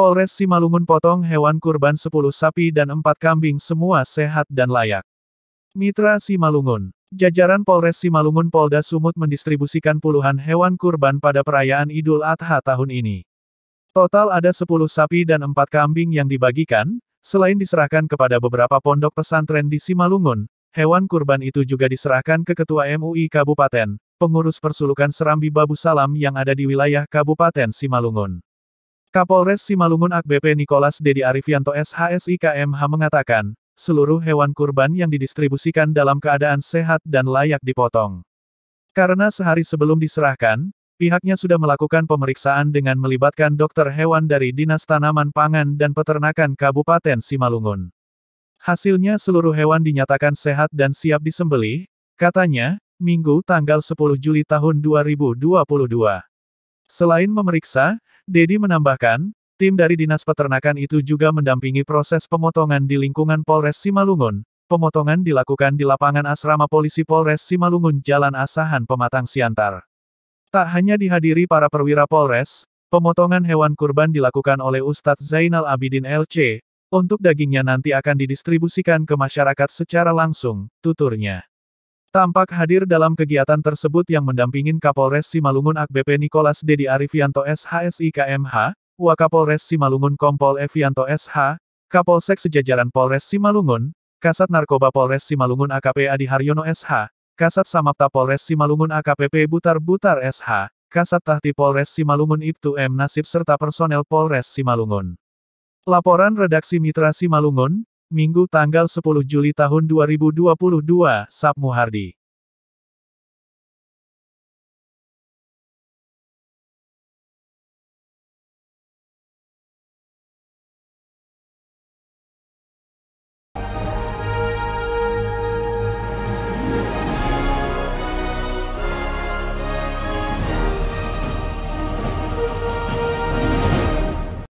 Polres Simalungun potong hewan kurban 10 sapi dan 4 kambing semua sehat dan layak. Mitra Simalungun Jajaran Polres Simalungun Polda Sumut mendistribusikan puluhan hewan kurban pada perayaan Idul Adha tahun ini. Total ada 10 sapi dan 4 kambing yang dibagikan, selain diserahkan kepada beberapa pondok pesantren di Simalungun, hewan kurban itu juga diserahkan ke Ketua MUI Kabupaten, pengurus Persulukan Serambi Babu Salam yang ada di wilayah Kabupaten Simalungun. Kapolres Simalungun AKBP Nikolas Dedi Arifianto KMH mengatakan, seluruh hewan kurban yang didistribusikan dalam keadaan sehat dan layak dipotong. Karena sehari sebelum diserahkan, pihaknya sudah melakukan pemeriksaan dengan melibatkan dokter hewan dari Dinas Tanaman Pangan dan Peternakan Kabupaten Simalungun. Hasilnya seluruh hewan dinyatakan sehat dan siap disembelih, katanya, Minggu tanggal 10 Juli tahun 2022. Selain memeriksa, Dedi menambahkan, tim dari Dinas Peternakan itu juga mendampingi proses pemotongan di lingkungan Polres Simalungun. Pemotongan dilakukan di lapangan asrama polisi Polres Simalungun Jalan Asahan Pematang Siantar. Tak hanya dihadiri para perwira Polres, pemotongan hewan kurban dilakukan oleh Ustadz Zainal Abidin LC, untuk dagingnya nanti akan didistribusikan ke masyarakat secara langsung, tuturnya. Tampak hadir dalam kegiatan tersebut yang mendampingin Kapolres Simalungun AKBP Nikolas Dedi Arifianto SHSI KMH, Wakapolres Simalungun Kompol Evianto SH, Kapolsek Sejajaran Polres Simalungun, Kasat Narkoba Polres Simalungun AKP Adi Haryono SH, Kasat Samapta Polres Simalungun AKPP Butar Butar SH, Kasat Tahti Polres Simalungun Ibtu M Nasib serta personel Polres Simalungun. Laporan Redaksi Mitra Simalungun, Minggu tanggal 10 Juli tahun 2022, Sabmuhardi.